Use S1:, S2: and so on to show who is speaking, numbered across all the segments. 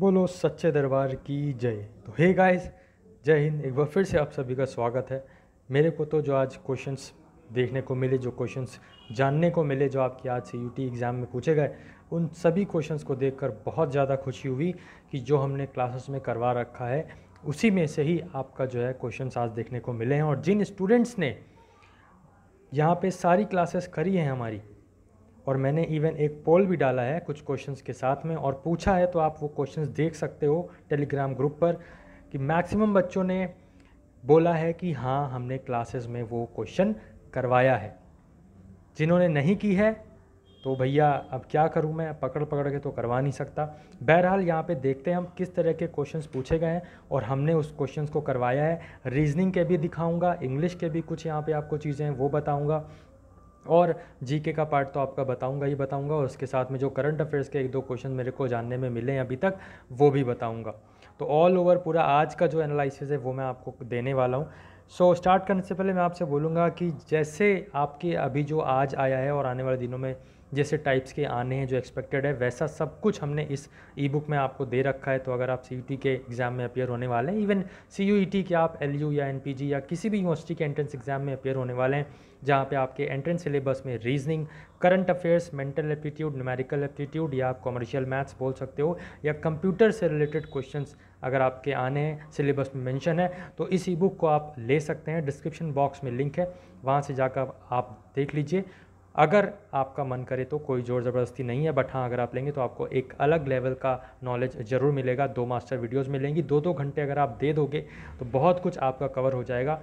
S1: बोलो सच्चे दरबार की जय तो हे गाइस जय हिंद एक बार फिर से आप सभी का स्वागत है मेरे को तो जो आज क्वेश्चंस देखने को मिले जो क्वेश्चंस जानने को मिले जो आपके आज से यूटी एग्ज़ाम में पूछे गए उन सभी क्वेश्चंस को देखकर बहुत ज़्यादा खुशी हुई कि जो हमने क्लासेस में करवा रखा है उसी में से ही आपका जो है क्वेश्चंस आज देखने को मिले हैं और जिन स्टूडेंट्स ने यहाँ पे सारी क्लासेस करी हैं हमारी और मैंने इवन एक पोल भी डाला है कुछ क्वेश्चंस के साथ में और पूछा है तो आप वो क्वेश्चंस देख सकते हो टेलीग्राम ग्रुप पर कि मैक्सिमम बच्चों ने बोला है कि हाँ हमने क्लासेस में वो क्वेश्चन करवाया है जिन्होंने नहीं की है तो भैया अब क्या करूँ मैं पकड़ पकड़ के तो करवा नहीं सकता बहरहाल यहाँ पे देखते हैं हम किस तरह के क्वेश्चंस पूछे गए हैं और हमने उस क्वेश्चंस को करवाया है रीजनिंग के भी दिखाऊंगा इंग्लिश के भी कुछ यहाँ पे आपको चीज़ें हैं वो बताऊंगा और जीके का पार्ट तो आपका बताऊंगा ही बताऊंगा और उसके साथ में जो करंट अफेयर्स के एक दो क्वेश्चन मेरे को जानने में मिले हैं अभी तक वो भी बताऊंगा तो ऑल ओवर पूरा आज का जो एनालिसिस है वो मैं आपको देने वाला हूँ सो so, स्टार्ट करने से पहले मैं आपसे बोलूँगा कि जैसे आपके अभी जो आज आया है और आने वाले दिनों में जैसे टाइप्स के आने हैं जो एक्सपेक्टेड है वैसा सब कुछ हमने इस ई बुक में आपको दे रखा है तो अगर आप सी के एग्ज़ाम में अपेयर होने वाले हैं इवन सी e के आप एल या एन या किसी भी यूनिवर्सिटी के एंट्रेंस एग्ज़ाम में अपेयर होने वाले हैं जहाँ पे आपके एंट्रेंस सिलेबस में reasoning current affairs mental aptitude numerical aptitude या आप कॉमर्शियल मैथ्स बोल सकते हो या कंप्यूटर से रिलेटेड क्वेश्चन अगर आपके आने हैं सिलेबस में मैंशन है तो इस ई बुक को आप ले सकते हैं डिस्क्रिप्शन बॉक्स में लिंक है वहाँ से जाकर आप देख लीजिए अगर आपका मन करे तो कोई ज़ोर ज़बरदस्ती नहीं है बट हाँ अगर आप लेंगे तो आपको एक अलग लेवल का नॉलेज ज़रूर मिलेगा दो मास्टर वीडियोस मिलेंगी दो दो घंटे अगर आप दे दोगे तो बहुत कुछ आपका कवर हो जाएगा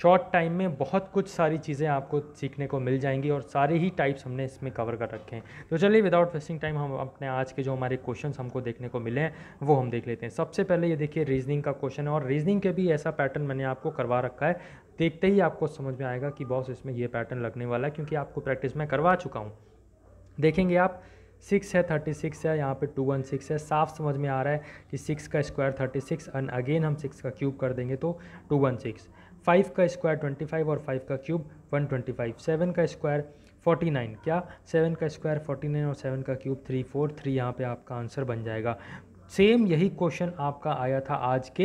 S1: शॉर्ट टाइम में बहुत कुछ सारी चीज़ें आपको सीखने को मिल जाएंगी और सारे ही टाइप्स हमने इसमें कवर कर रखे हैं तो चलिए विदाउट वेस्टिंग टाइम हम अपने आज के जो हमारे क्वेश्चन हमको देखने को मिले हैं वो हम देख लेते हैं सबसे पहले ये देखिए रीजनिंग का क्वेश्चन है और रीजनिंग के भी ऐसा पैटर्न मैंने आपको करवा रखा है देखते ही आपको समझ में आएगा कि बॉस इसमें यह पैटर्न लगने वाला है क्योंकि आपको प्रैक्टिस मैं करवा चुका हूँ देखेंगे आप सिक्स है थर्टी सिक्स है यहाँ पे टू वन सिक्स है साफ समझ में आ रहा है कि सिक्स का square thirty six and again हम सिक्स का क्यूब कर देंगे तो टू वन सिक्स फाइव का स्क्वायर ट्वेंटी फाइव और फाइव का cube one twenty five seven का स्क्वायर फोर्टी नाइन क्या सेवन का स्क्वायर फोर्टी नाइन और सेवन का क्यूब थ्री फोर थ्री यहाँ पर आपका आंसर बन जाएगा सेम यही क्वेश्चन आपका आया था आज के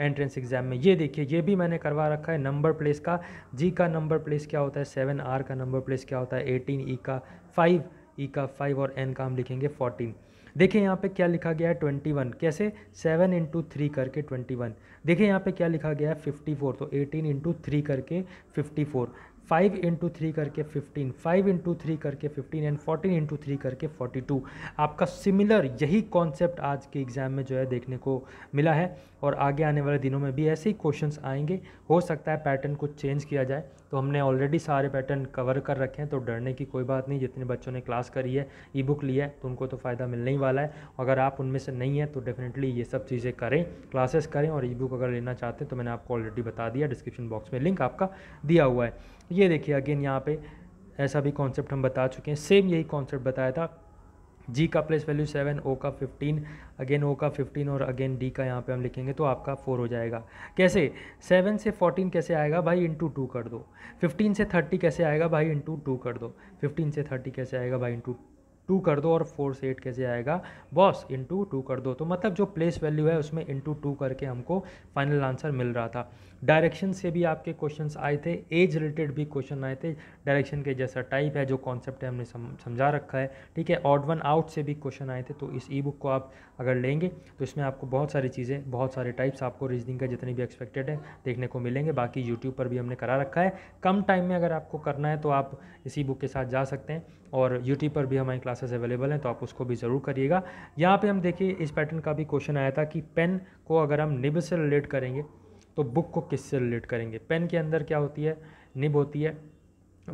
S1: एंट्रेंस एग्जाम में ये देखिए ये भी मैंने करवा रखा है नंबर प्लेस का जी का नंबर प्लेस क्या होता है सेवन आर का नंबर प्लेस क्या होता है एटीन ई का फाइव ई का फाइव और एन का हम लिखेंगे फोर्टीन देखिए यहाँ पे क्या लिखा गया है ट्वेंटी वन कैसे सेवन इंटू थ्री करके ट्वेंटी वन देखिए यहाँ पे क्या लिखा गया है फिफ्टी फोर तो एटीन इंटू थ्री करके fifty four five into three करके फिफ्टीन फाइव इंटू थ्री करके fifteen and fourteen into three करके फोर्टी टू आपका सिमिलर यही कॉन्सेप्ट आज के एग्ज़ाम में जो है देखने को मिला है और आगे आने वाले दिनों में भी ऐसे ही क्वेश्चंस आएंगे हो सकता है पैटर्न कुछ चेंज किया जाए तो हमने ऑलरेडी सारे पैटर्न कवर कर रखे हैं तो डरने की कोई बात नहीं जितने बच्चों ने क्लास करी है ई बुक लिया है तो उनको तो फ़ायदा मिलने ही वाला है अगर आप उनमें से नहीं है तो डेफिनेटली ये सब चीज़ें करें क्लासेस करें और ई बुक अगर लेना चाहते हैं तो मैंने आपको ऑलरेडी बता दिया डिस्क्रिप्शन बॉक्स में लिंक आपका दिया हुआ है ये देखिए अगेन यहाँ पर ऐसा भी कॉन्सेप्ट हम बता चुके हैं सेम यही कॉन्सेप्ट बताया था जी का प्लेस वैल्यू सेवन ओ का फिफ्टीन अगेन ओ का फिफ्टीन और अगेन डी का यहाँ पे हम लिखेंगे तो आपका फोर हो जाएगा कैसे सेवन से फोर्टीन कैसे आएगा भाई इंटू टू कर दो फिफ्टीन से थर्टी कैसे आएगा भाई इंटू टू कर दो फिफ्टीन से थर्टी कैसे आएगा भाई इंटू टू कर दो और फोर से एट कैसे आएगा बॉस इंटू टू कर दो तो मतलब जो प्लेस वैल्यू है उसमें इंटू टू करके हमको फाइनल आंसर मिल रहा था डायरेक्शन से भी आपके क्वेश्चंस आए थे एज रिलेटेड भी क्वेश्चन आए थे डायरेक्शन के जैसा टाइप है जो कॉन्सेप्ट है हमने समझा रखा है ठीक है ऑड वन आउट से भी क्वेश्चन आए थे तो इस ई बुक को आप अगर लेंगे तो इसमें आपको बहुत सारी चीज़ें बहुत सारे टाइप्स आपको रीजनिंग का जितने भी एक्सपेक्टेड है देखने को मिलेंगे बाकी यूट्यूब पर भी हमने करा रखा है कम टाइम में अगर आपको करना है तो आप इसी बुक के साथ जा सकते हैं और यूट्यूब पर भी हमारी क्लासेस अवेलेबल हैं तो आप उसको भी ज़रूर करिएगा यहाँ पे हम देखिए इस पैटर्न का भी क्वेश्चन आया था कि पेन को अगर हम निब से रिलेट करेंगे तो बुक को किससे रिलेट करेंगे पेन के अंदर क्या होती है निब होती है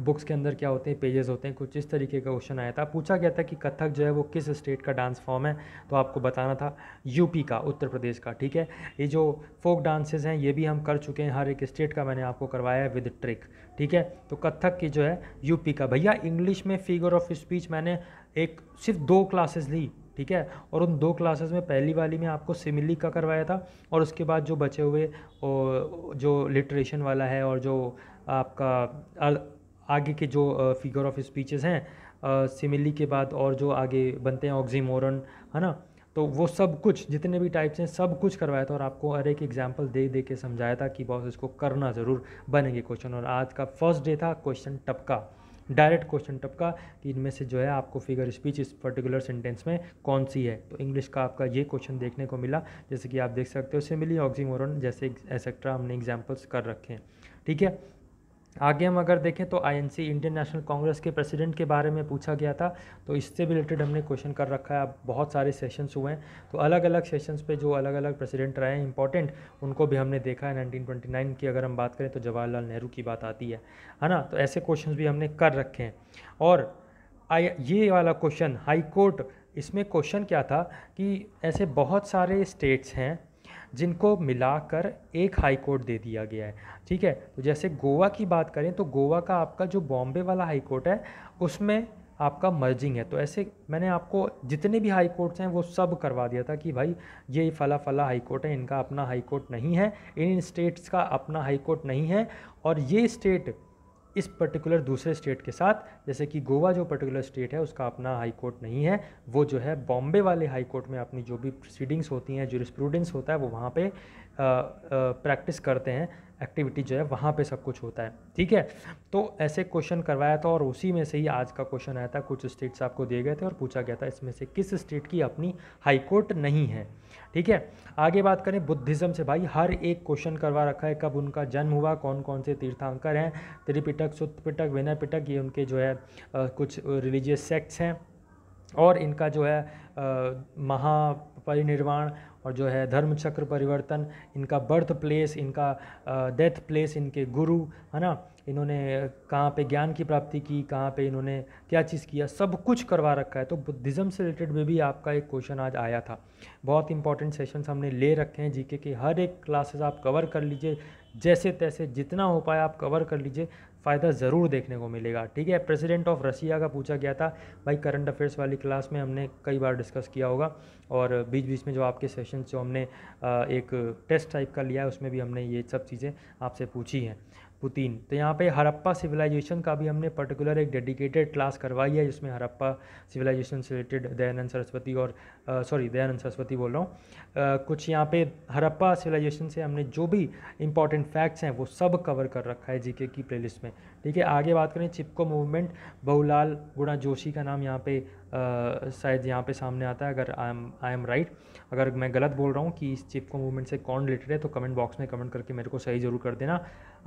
S1: बुक्स के अंदर क्या होते हैं पेजेस होते हैं कुछ इस तरीके का क्वेश्चन आया था पूछा गया था कि कथक जो है वो किस स्टेट का डांस फॉर्म है तो आपको बताना था यूपी का उत्तर प्रदेश का ठीक है ये जो फोक डांसेस हैं ये भी हम कर चुके हैं हर एक स्टेट का मैंने आपको करवाया है विद ट्रिक ठीक है तो कथक की जो है यूपी का भैया इंग्लिश में फिगर ऑफ स्पीच मैंने एक सिर्फ दो क्लासेस ली ठीक है और उन दो क्लासेस में पहली वाली में आपको सिमिली का करवाया था और उसके बाद जो बचे हुए जो लिटरेशन वाला है और जो आपका आगे के जो फिगर ऑफ स्पीचेस हैं सिमिली के बाद और जो आगे बनते हैं ऑक्जीमोरन है ना तो वो सब कुछ जितने भी टाइप्स हैं सब कुछ करवाया था और आपको हर एक एग्जाम्पल दे दे के समझाया था कि बॉस इसको करना ज़रूर बनेंगे क्वेश्चन और आज का फर्स्ट डे था क्वेश्चन टपका डायरेक्ट क्वेश्चन टपका कि इनमें से जो है आपको फिगर स्पीच इस पर्टिकुलर सेंटेंस में कौन सी है तो इंग्लिश का आपका ये क्वेश्चन देखने को मिला जैसे कि आप देख सकते हो सिमिली ऑक्सीमोरन जैसे एक्सेट्रा हमने एग्जाम्पल्स कर रखे हैं ठीक है आगे हम अगर देखें तो आईएनसी इंडियन नेशनल कांग्रेस के प्रेसिडेंट के बारे में पूछा गया था तो इससे रिलेटेड हमने क्वेश्चन कर रखा है अब बहुत सारे सेशंस हुए हैं तो अलग अलग सेशंस पे जो अलग अलग प्रेसिडेंट रहे हैं इंपॉर्टेंट उनको भी हमने देखा है 1929 की अगर हम बात करें तो जवाहरलाल नेहरू की बात आती है है ना तो ऐसे क्वेश्चन भी हमने कर रखे हैं और ये वाला क्वेश्चन हाईकोर्ट इसमें क्वेश्चन क्या था कि ऐसे बहुत सारे स्टेट्स हैं जिनको मिलाकर एक हाई कोर्ट दे दिया गया है ठीक है तो जैसे गोवा की बात करें तो गोवा का आपका जो बॉम्बे वाला हाई कोर्ट है उसमें आपका मर्जिंग है तो ऐसे मैंने आपको जितने भी हाई कोर्ट्स हैं वो सब करवा दिया था कि भाई ये फला फला हाई कोर्ट है इनका अपना हाई कोर्ट नहीं है इन स्टेट्स का अपना हाई कोर्ट नहीं है और ये स्टेट इस पर्टिकुलर दूसरे स्टेट के साथ जैसे कि गोवा जो पर्टिकुलर स्टेट है उसका अपना हाई कोर्ट नहीं है वो जो है बॉम्बे वाले हाई कोर्ट में अपनी जो भी प्रोसीडिंग्स होती हैं जो होता है वो वहाँ पर प्रैक्टिस करते हैं एक्टिविटी जो है वहाँ पे सब कुछ होता है ठीक है तो ऐसे क्वेश्चन करवाया था और उसी में से ही आज का क्वेश्चन आया था कुछ स्टेट्स आपको दिए गए थे और पूछा गया था इसमें से किस स्टेट की अपनी हाई कोर्ट नहीं है ठीक है आगे बात करें बुद्धिज़्म से भाई हर एक क्वेश्चन करवा रखा है कब उनका जन्म हुआ कौन कौन से तीर्थांकर हैं त्रिपिटक सुत्पिटक विनय पिटक ये उनके जो है आ, कुछ रिलीजियस सेक्ट्स हैं और इनका जो है महापरिनिर्वाण और जो है धर्म चक्र परिवर्तन इनका बर्थ प्लेस इनका डेथ प्लेस इनके गुरु है ना इन्होंने कहाँ पे ज्ञान की प्राप्ति की कहाँ पे इन्होंने क्या चीज़ किया सब कुछ करवा रखा है तो बुद्धिज़्म से रिलेटेड में भी आपका एक क्वेश्चन आज आया था बहुत इंपॉर्टेंट सेशंस हमने ले रखे हैं जीके के हर एक क्लासेस आप कवर कर लीजिए जैसे तैसे जितना हो पाए आप कवर कर लीजिए फ़ायदा ज़रूर देखने को मिलेगा ठीक है प्रेसिडेंट ऑफ रसिया का पूछा गया था भाई करंट अफेयर्स वाली क्लास में हमने कई बार डिस्कस किया होगा और बीच बीच में जो आपके सेशन जो हमने एक टेस्ट टाइप का लिया है उसमें भी हमने ये सब चीज़ें आपसे पूछी हैं पुतिन तो यहाँ पे हरप्पा सिविलाइजेशन का भी हमने पर्टिकुलर एक डेडिकेटेड क्लास करवाई है जिसमें हरप्पा सिविलाइजेशन से रिलेटेड दयानंद सरस्वती और सॉरी दयानंद सरस्वती बोल रहा हूँ कुछ यहाँ पे हरप्पा सिविलाइजेशन से हमने जो भी इंपॉर्टेंट फैक्ट्स हैं वो सब कवर कर रखा है जीके की प्ले में ठीक है आगे बात करें चिपको मूवमेंट बहुलाल गुणा जोशी का नाम यहाँ पे शायद यहाँ पे सामने आता है अगर I am I am right अगर मैं गलत बोल रहा हूँ कि इस चिपको मूवमेंट से कौन रिलेटेड है तो कमेंट बॉक्स में कमेंट करके मेरे को सही ज़रूर कर देना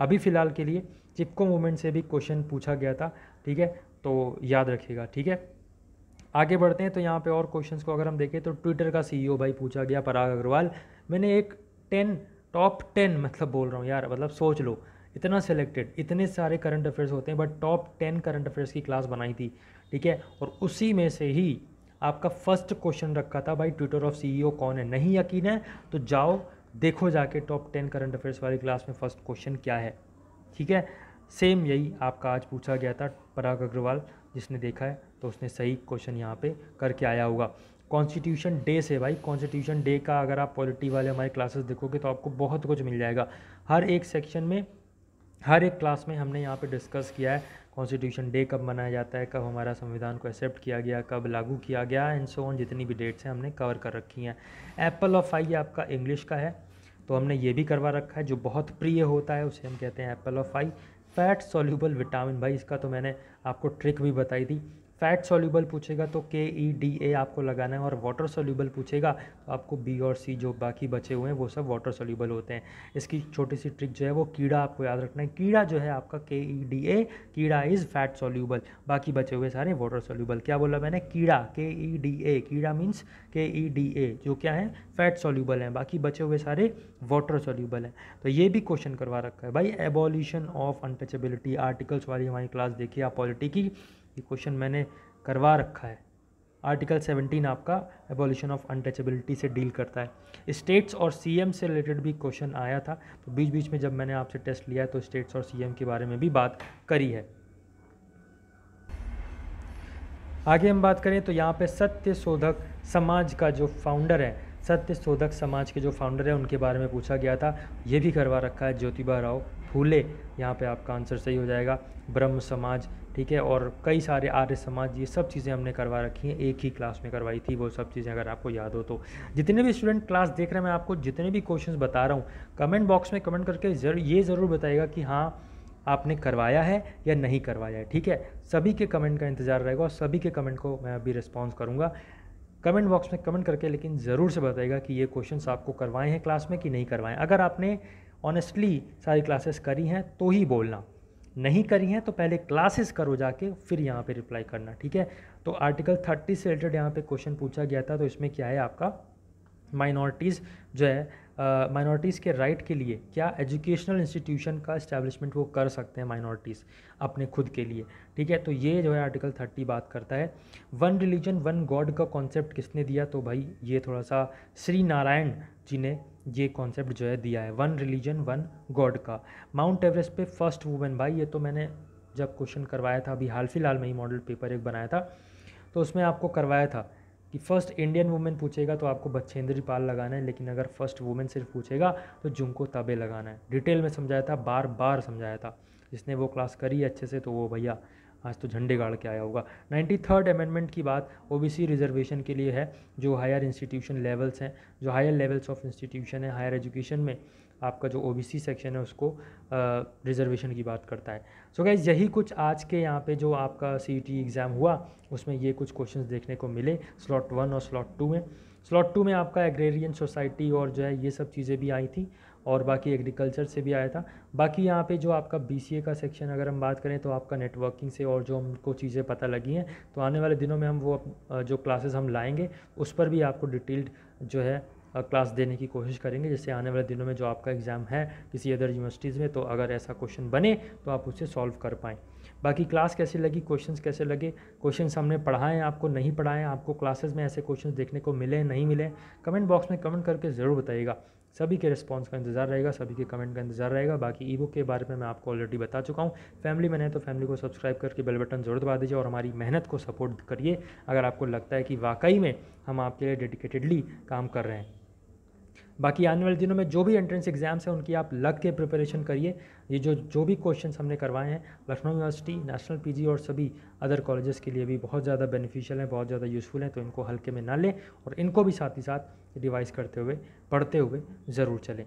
S1: अभी फ़िलहाल के लिए चिपको मूवमेंट से भी क्वेश्चन पूछा गया था ठीक है तो याद रखिएगा ठीक है आगे बढ़ते हैं तो यहाँ पे और क्वेश्चंस को अगर हम देखें तो ट्विटर का सीईओ e भाई पूछा गया पराग अग्रवाल मैंने एक टेन टॉप टेन मतलब बोल रहा हूँ यार मतलब सोच लो इतना सेलेक्टेड इतने सारे करंट अफेयर्स होते हैं but top ten current affairs की क्लास बनाई थी ठीक है और उसी में से ही आपका फर्स्ट क्वेश्चन रखा था भाई ट्विटर ऑफ सी कौन है नहीं यकीन है तो जाओ देखो जाके टॉप टेन करंट अफेयर्स वाली क्लास में फर्स्ट क्वेश्चन क्या है ठीक है सेम यही आपका आज पूछा गया था पराग अग्रवाल जिसने देखा है तो उसने सही क्वेश्चन यहाँ पे करके आया होगा कॉन्स्टिट्यूशन डे से भाई कॉन्स्टिट्यूशन डे का अगर आप पॉलिटी वाले हमारे क्लासेस देखोगे तो आपको बहुत कुछ मिल जाएगा हर एक सेक्शन में हर एक क्लास में हमने यहाँ पे डिस्कस किया है कॉन्स्टिट्यूशन डे कब मनाया जाता है कब हमारा संविधान को एक्सेप्ट किया गया कब लागू किया गया एंड सो ऑन जितनी भी डेट्स हैं हमने कवर कर रखी हैं एप्पल ऑफ आई आपका इंग्लिश का है तो हमने ये भी करवा रखा है जो बहुत प्रिय होता है उसे हम कहते हैं apple of eye fat soluble vitamin भाई इसका तो मैंने आपको ट्रिक भी बताई थी फैट सोल्यूबल पूछेगा तो के ई डी ए आपको लगाना है और वाटर सोल्यूबल पूछेगा तो आपको बी और सी जो बाकी बचे हुए हैं वो सब वाटर सोल्यूबल होते हैं इसकी छोटी सी ट्रिक जो है वो कीड़ा आपको याद रखना है कीड़ा जो है आपका के ई डी ए कीड़ा इज़ फैट सोल्यूबल बाकी बचे हुए सारे वाटर सोल्यूबल क्या बोला मैंने कीड़ा के ई डी ए कीड़ा मीन्स के ई डी ए जो क्या है फैट सोल्यूबल हैं बाकी बचे हुए सारे वाटर सोल्यूबल हैं तो ये भी क्वेश्चन करवा रखा है भाई एबॉल्यूशन ऑफ अनटचेबिलिटी आर्टिकल्स वाली हमारी क्लास देखिए आप पॉलिटी की ये क्वेश्चन मैंने करवा रखा है आर्टिकल 17 आपका एबोल्यूशन ऑफ अनटचेबिलिटी से डील करता है स्टेट्स और सीएम से रिलेटेड भी क्वेश्चन आया था तो बीच बीच में जब मैंने आपसे टेस्ट लिया तो स्टेट्स और सीएम के बारे में भी बात करी है आगे हम बात करें तो यहाँ पे सत्य शोधक समाज का जो फाउंडर है सत्य शोधक समाज के जो फाउंडर है उनके बारे में पूछा गया था ये भी करवा रखा है ज्योतिबा राव फूले यहाँ पे आपका आंसर सही हो जाएगा ब्रह्म समाज ठीक है और कई सारे आर्य समाज ये सब चीज़ें हमने करवा रखी हैं एक ही क्लास में करवाई थी वो सब चीज़ें अगर आपको याद हो तो जितने भी स्टूडेंट क्लास देख रहे हैं मैं आपको जितने भी क्वेश्चन बता रहा हूँ कमेंट बॉक्स में कमेंट करके जर, ये ज़रूर बताएगा कि हाँ आपने करवाया है या नहीं करवाया है ठीक है सभी के कमेंट का इंतज़ार रहेगा और सभी के कमेंट को मैं अभी रिस्पॉन्स करूँगा कमेंट बॉक्स में कमेंट करके लेकिन ज़रूर से बताएगा कि ये क्वेश्चन आपको करवाए हैं क्लास में कि नहीं करवाएं अगर आपने ऑनेस्टली सारी क्लासेस करी हैं तो ही बोलना नहीं करी हैं तो पहले क्लासेस करो जाके फिर यहाँ पे रिप्लाई करना ठीक है तो आर्टिकल थर्टी से रिलेटेड यहाँ पे क्वेश्चन पूछा गया था तो इसमें क्या है आपका माइनॉरिटीज़ जो है माइनॉरिटीज़ uh, के राइट right के लिए क्या एजुकेशनल इंस्टीट्यूशन का इस्टेब्लिशमेंट वो कर सकते हैं माइनॉरिटीज़ अपने खुद के लिए ठीक है तो ये जो है आर्टिकल थर्टी बात करता है वन रिलीजन वन गॉड का कॉन्सेप्ट किसने दिया तो भाई ये थोड़ा सा श्री नारायण जी ने ये कॉन्सेप्ट जो है दिया है वन रिलीजन वन गॉड का माउंट एवरेस्ट पे फर्स्ट वुमेन भाई ये तो मैंने जब क्वेश्चन करवाया था अभी हाल फिलहाल में ही मॉडल पेपर एक बनाया था तो उसमें आपको करवाया था कि फर्स्ट इंडियन वुमेन पूछेगा तो आपको बच्छेंद्री पाल लगाना है लेकिन अगर फर्स्ट वुमेन सिर्फ पूछेगा तो जुमको तबे लगाना है डिटेल में समझाया था बार बार समझाया था जिसने वो क्लास करी अच्छे से तो वो भैया आज तो झंडे गाड़ के आया होगा नाइन्टी थर्ड अमेंडमेंट की बात ओबीसी रिजर्वेशन के लिए है जो हायर इंस्टीट्यूशन लेवल्स हैं जो हायर लेवल्स ऑफ इंस्टीट्यूशन है हायर एजुकेशन में आपका जो ओबीसी सेक्शन है उसको रिजर्वेशन की बात करता है सो गैस यही कुछ आज के यहाँ पे जो आपका सी एग्ज़ाम e हुआ उसमें ये कुछ क्वेश्चंस देखने को मिले स्लॉट वन और स्लॉट टू में स्लॉट टू में आपका एग्रेरियन सोसाइटी और जो है ये सब चीज़ें भी आई थी और बाकी एग्रीकल्चर से भी आया था बाकी यहाँ पे जो आपका बी का सेक्शन अगर हम बात करें तो आपका नेटवर्किंग से और जो हमको चीज़ें पता लगी हैं तो आने वाले दिनों में हम वो जो क्लासेस हम लाएंगे उस पर भी आपको डिटेल्ड जो है क्लास देने की कोशिश करेंगे जैसे आने वाले दिनों में जो आपका एग्ज़ाम है किसी अदर यूनिवर्सिटीज़ में तो अगर ऐसा क्वेश्चन बने तो आप उसे सॉल्व कर पाएँ बाकी क्लास कैसे लगी क्वेश्चन कैसे लगे क्वेश्चंस हमने पढ़ाएँ आपको नहीं पढ़ाएँ आपको क्लासेस में ऐसे क्वेश्चन देखने को मिले नहीं मिले कमेंट बॉक्स में कमेंट करके ज़रूर बताइएगा सभी के रिस्पॉन्स का इंतज़ार रहेगा सभी के कमेंट का इंतज़ार रहेगा बाकी ई बुक के बारे में मैं आपको ऑलरेडी बता चुका हूँ फैमिली मैंने तो फैमिली को सब्सक्राइब करके बेल बटन जरूर दबा दीजिए और हमारी मेहनत को सपोर्ट करिए अगर आपको लगता है कि वाकई में हम आपके लिए डेडिकेटेडली काम कर रहे हैं बाकी आने वाले दिनों में जो भी एंट्रेंस एग्ज़ाम्स हैं उनकी आप लग के प्रिपरेशन करिए ये जो जो भी क्वेश्चन हमने करवाए हैं लखनऊ यूनिवर्सिटी नेशनल पीजी और सभी अदर कॉलेजेस के लिए भी बहुत ज़्यादा बेनिफिशियल हैं बहुत ज़्यादा यूज़फुल हैं तो इनको हल्के में ना लें और इनको भी साथ ही साथ रिवाइज़ करते हुए पढ़ते हुए ज़रूर चलें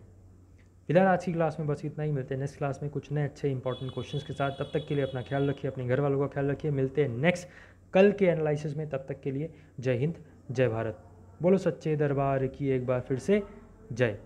S1: फिलहाल आज की क्लास में बस इतना ही मिलते हैं नेक्स्ट क्लास में कुछ नए अच्छे इंपॉर्टेंट क्वेश्चन के साथ तब तक के लिए अपना ख्याल रखिए अपने घर वालों का ख्याल रखिए मिलते हैं नेक्स्ट कल के एनालिसिस में तब तक के लिए जय हिंद जय भारत बोलो सच्चे दरबार की एक बार फिर से जय